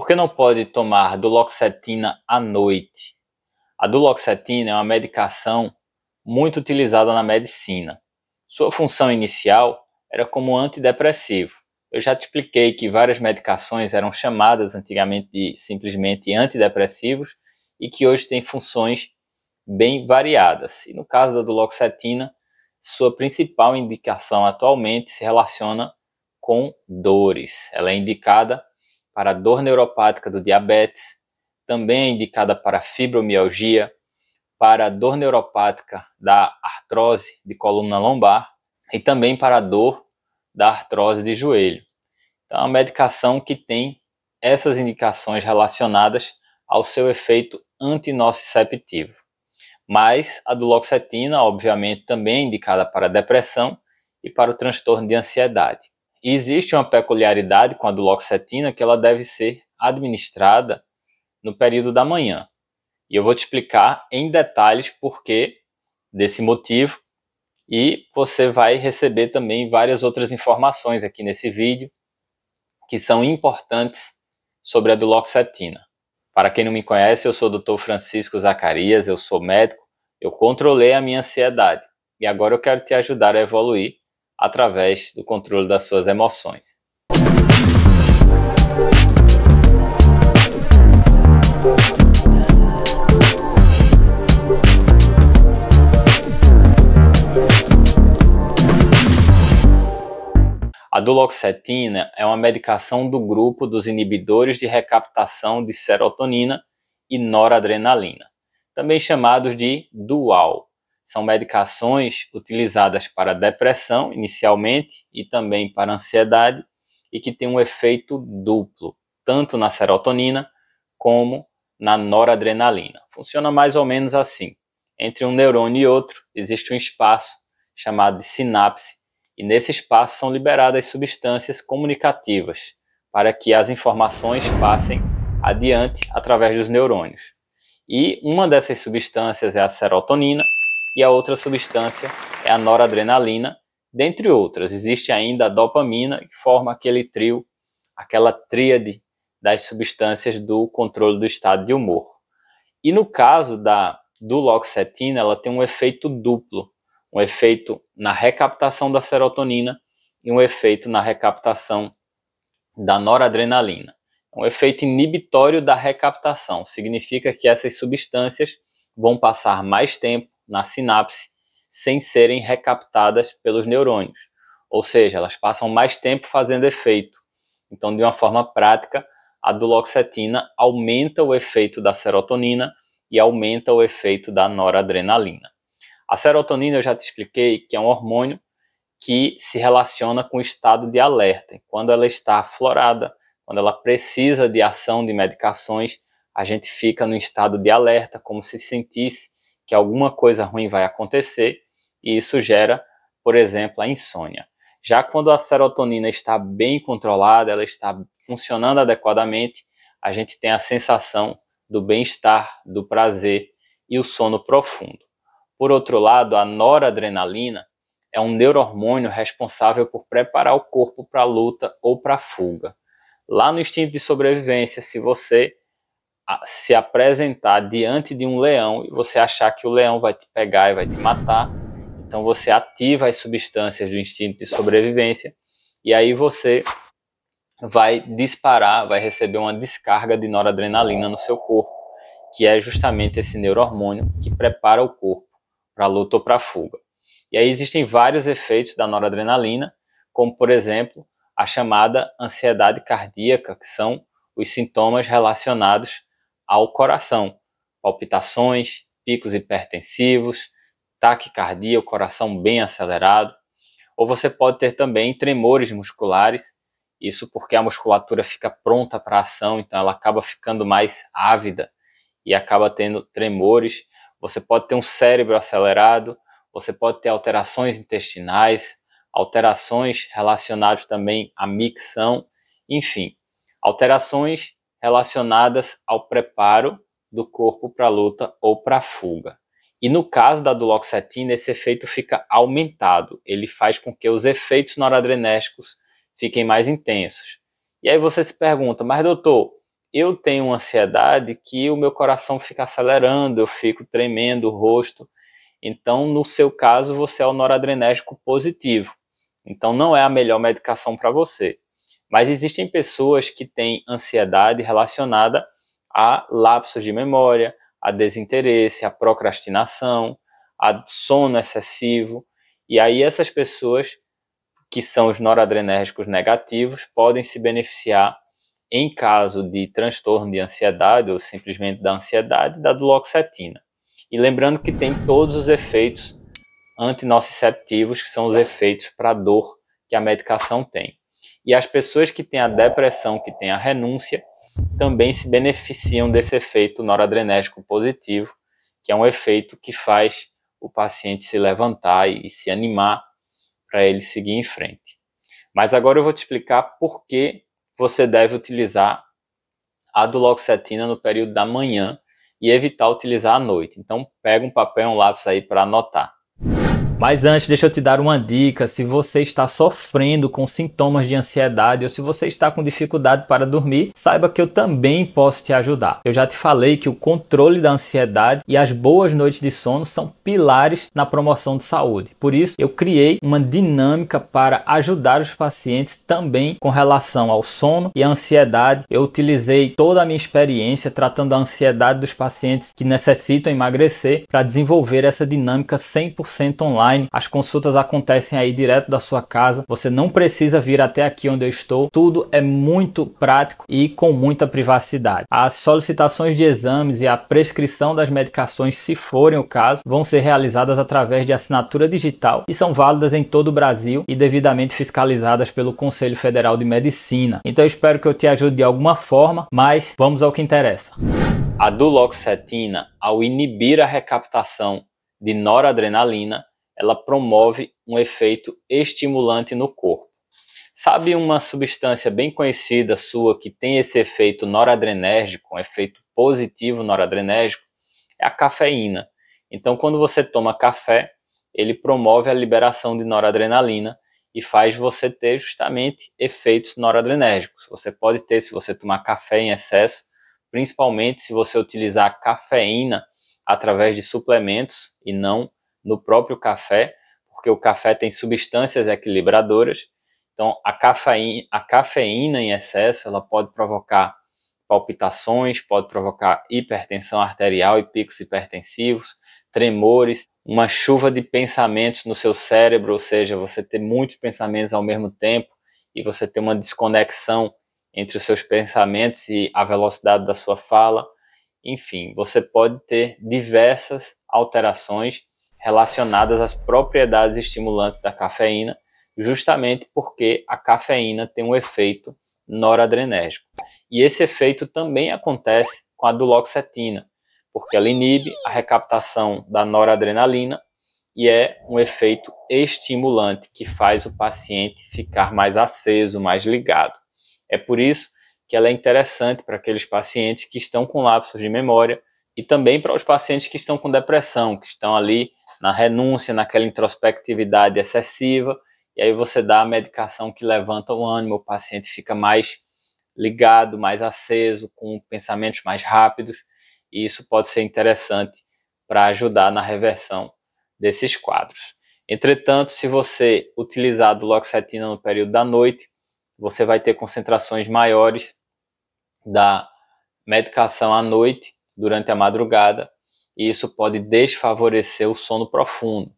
Por que não pode tomar duloxetina à noite? A duloxetina é uma medicação muito utilizada na medicina. Sua função inicial era como antidepressivo. Eu já te expliquei que várias medicações eram chamadas antigamente de simplesmente antidepressivos e que hoje têm funções bem variadas. E no caso da duloxetina, sua principal indicação atualmente se relaciona com dores. Ela é indicada para dor neuropática do diabetes, também é indicada para fibromialgia, para dor neuropática da artrose de coluna lombar e também para dor da artrose de joelho. Então, é uma medicação que tem essas indicações relacionadas ao seu efeito antinociceptivo. Mas a duloxetina, obviamente, também é indicada para depressão e para o transtorno de ansiedade existe uma peculiaridade com a duloxetina que ela deve ser administrada no período da manhã. E eu vou te explicar em detalhes por que desse motivo e você vai receber também várias outras informações aqui nesse vídeo que são importantes sobre a duloxetina. Para quem não me conhece, eu sou o Dr. Francisco Zacarias, eu sou médico, eu controlei a minha ansiedade e agora eu quero te ajudar a evoluir através do controle das suas emoções. A duloxetina é uma medicação do grupo dos inibidores de recaptação de serotonina e noradrenalina, também chamados de dual são medicações utilizadas para depressão, inicialmente, e também para ansiedade, e que têm um efeito duplo, tanto na serotonina como na noradrenalina. Funciona mais ou menos assim. Entre um neurônio e outro existe um espaço chamado de sinapse, e nesse espaço são liberadas substâncias comunicativas para que as informações passem adiante através dos neurônios. E uma dessas substâncias é a serotonina, e a outra substância é a noradrenalina, dentre outras. Existe ainda a dopamina, que forma aquele trio, aquela tríade das substâncias do controle do estado de humor. E no caso da duloxetina, ela tem um efeito duplo, um efeito na recaptação da serotonina e um efeito na recaptação da noradrenalina. É um efeito inibitório da recaptação significa que essas substâncias vão passar mais tempo na sinapse sem serem recaptadas pelos neurônios. Ou seja, elas passam mais tempo fazendo efeito. Então, de uma forma prática, a duloxetina aumenta o efeito da serotonina e aumenta o efeito da noradrenalina. A serotonina, eu já te expliquei, que é um hormônio que se relaciona com o estado de alerta. Quando ela está aflorada, quando ela precisa de ação de medicações, a gente fica no estado de alerta, como se sentisse que alguma coisa ruim vai acontecer e isso gera, por exemplo, a insônia. Já quando a serotonina está bem controlada, ela está funcionando adequadamente, a gente tem a sensação do bem-estar, do prazer e o sono profundo. Por outro lado, a noradrenalina é um neurohormônio responsável por preparar o corpo para a luta ou para a fuga. Lá no instinto de sobrevivência, se você se apresentar diante de um leão e você achar que o leão vai te pegar e vai te matar. Então você ativa as substâncias do instinto de sobrevivência e aí você vai disparar, vai receber uma descarga de noradrenalina no seu corpo, que é justamente esse neurohormônio que prepara o corpo para a luta ou para a fuga. E aí existem vários efeitos da noradrenalina, como por exemplo, a chamada ansiedade cardíaca, que são os sintomas relacionados ao coração, palpitações, picos hipertensivos, taquicardia, o coração bem acelerado, ou você pode ter também tremores musculares, isso porque a musculatura fica pronta para ação, então ela acaba ficando mais ávida e acaba tendo tremores. Você pode ter um cérebro acelerado, você pode ter alterações intestinais, alterações relacionadas também à micção, enfim, alterações relacionadas ao preparo do corpo para a luta ou para a fuga. E no caso da duloxetina, esse efeito fica aumentado. Ele faz com que os efeitos noradrenérgicos fiquem mais intensos. E aí você se pergunta, mas doutor, eu tenho uma ansiedade que o meu coração fica acelerando, eu fico tremendo o rosto. Então, no seu caso, você é o noradrenérgico positivo. Então, não é a melhor medicação para você. Mas existem pessoas que têm ansiedade relacionada a lapsos de memória, a desinteresse, a procrastinação, a sono excessivo. E aí essas pessoas que são os noradrenérgicos negativos podem se beneficiar em caso de transtorno de ansiedade ou simplesmente da ansiedade da duloxetina. E lembrando que tem todos os efeitos antinociceptivos, que são os efeitos para dor que a medicação tem. E as pessoas que têm a depressão, que têm a renúncia, também se beneficiam desse efeito noradrenérgico positivo, que é um efeito que faz o paciente se levantar e se animar para ele seguir em frente. Mas agora eu vou te explicar por que você deve utilizar a duloxetina no período da manhã e evitar utilizar à noite. Então, pega um papel e um lápis aí para anotar. Mas antes, deixa eu te dar uma dica. Se você está sofrendo com sintomas de ansiedade ou se você está com dificuldade para dormir, saiba que eu também posso te ajudar. Eu já te falei que o controle da ansiedade e as boas noites de sono são pilares na promoção de saúde. Por isso, eu criei uma dinâmica para ajudar os pacientes também com relação ao sono e à ansiedade. Eu utilizei toda a minha experiência tratando a ansiedade dos pacientes que necessitam emagrecer para desenvolver essa dinâmica 100% online online. As consultas acontecem aí direto da sua casa. Você não precisa vir até aqui onde eu estou. Tudo é muito prático e com muita privacidade. As solicitações de exames e a prescrição das medicações, se forem o caso, vão ser realizadas através de assinatura digital e são válidas em todo o Brasil e devidamente fiscalizadas pelo Conselho Federal de Medicina. Então eu espero que eu te ajude de alguma forma, mas vamos ao que interessa. A duloxetina, ao inibir a recaptação de noradrenalina, ela promove um efeito estimulante no corpo. Sabe uma substância bem conhecida sua que tem esse efeito noradrenérgico, um efeito positivo noradrenérgico? É a cafeína. Então, quando você toma café, ele promove a liberação de noradrenalina e faz você ter justamente efeitos noradrenérgicos. Você pode ter se você tomar café em excesso, principalmente se você utilizar cafeína através de suplementos e não no próprio café, porque o café tem substâncias equilibradoras. Então, a cafeína, a cafeína em excesso ela pode provocar palpitações, pode provocar hipertensão arterial e picos hipertensivos, tremores, uma chuva de pensamentos no seu cérebro, ou seja, você ter muitos pensamentos ao mesmo tempo e você ter uma desconexão entre os seus pensamentos e a velocidade da sua fala. Enfim, você pode ter diversas alterações relacionadas às propriedades estimulantes da cafeína, justamente porque a cafeína tem um efeito noradrenérgico. E esse efeito também acontece com a duloxetina, porque ela inibe a recaptação da noradrenalina e é um efeito estimulante que faz o paciente ficar mais aceso, mais ligado. É por isso que ela é interessante para aqueles pacientes que estão com lapsos de memória e também para os pacientes que estão com depressão, que estão ali na renúncia, naquela introspectividade excessiva, e aí você dá a medicação que levanta o ânimo, o paciente fica mais ligado, mais aceso, com pensamentos mais rápidos, e isso pode ser interessante para ajudar na reversão desses quadros. Entretanto, se você utilizar duloxetina no período da noite, você vai ter concentrações maiores da medicação à noite, durante a madrugada, e isso pode desfavorecer o sono profundo.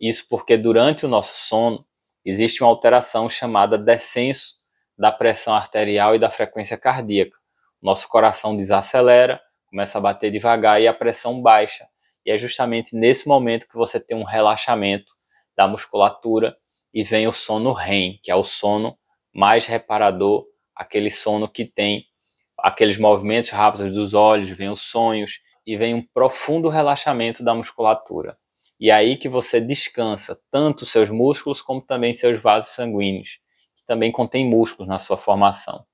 Isso porque durante o nosso sono existe uma alteração chamada descenso da pressão arterial e da frequência cardíaca. Nosso coração desacelera, começa a bater devagar e a pressão baixa. E é justamente nesse momento que você tem um relaxamento da musculatura e vem o sono REM, que é o sono mais reparador, aquele sono que tem aqueles movimentos rápidos dos olhos, vem os sonhos, e vem um profundo relaxamento da musculatura. E é aí que você descansa tanto seus músculos como também seus vasos sanguíneos, que também contém músculos na sua formação.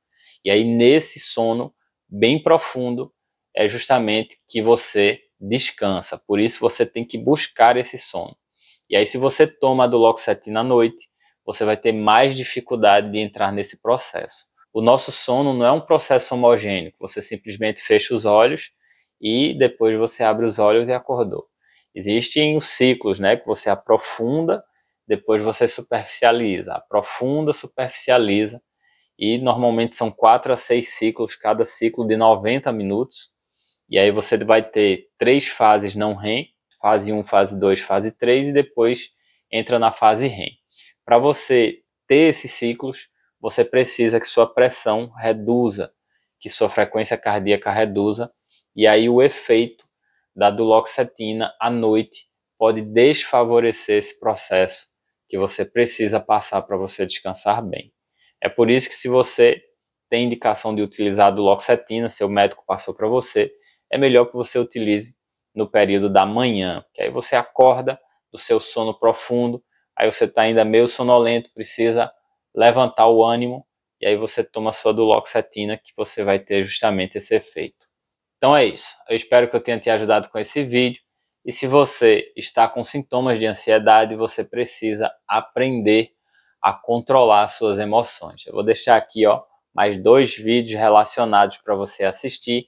E aí nesse sono bem profundo é justamente que você descansa. Por isso você tem que buscar esse sono. E aí se você toma a duloxetina à noite, você vai ter mais dificuldade de entrar nesse processo. O nosso sono não é um processo homogêneo, você simplesmente fecha os olhos e depois você abre os olhos e acordou. Existem os ciclos, né, que você aprofunda, depois você superficializa, aprofunda, superficializa, e normalmente são quatro a seis ciclos, cada ciclo de 90 minutos, e aí você vai ter três fases não REM, fase 1, fase 2, fase 3, e depois entra na fase REM. Para você ter esses ciclos, você precisa que sua pressão reduza, que sua frequência cardíaca reduza, e aí o efeito da duloxetina à noite pode desfavorecer esse processo que você precisa passar para você descansar bem. É por isso que se você tem indicação de utilizar a duloxetina, seu médico passou para você, é melhor que você utilize no período da manhã, que aí você acorda do seu sono profundo, aí você está ainda meio sonolento, precisa levantar o ânimo, e aí você toma sua duloxetina que você vai ter justamente esse efeito. Então é isso. Eu espero que eu tenha te ajudado com esse vídeo. E se você está com sintomas de ansiedade, você precisa aprender a controlar suas emoções. Eu vou deixar aqui, ó, mais dois vídeos relacionados para você assistir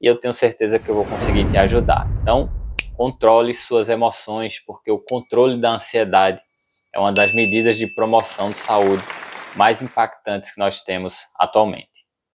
e eu tenho certeza que eu vou conseguir te ajudar. Então, controle suas emoções, porque o controle da ansiedade é uma das medidas de promoção de saúde mais impactantes que nós temos atualmente.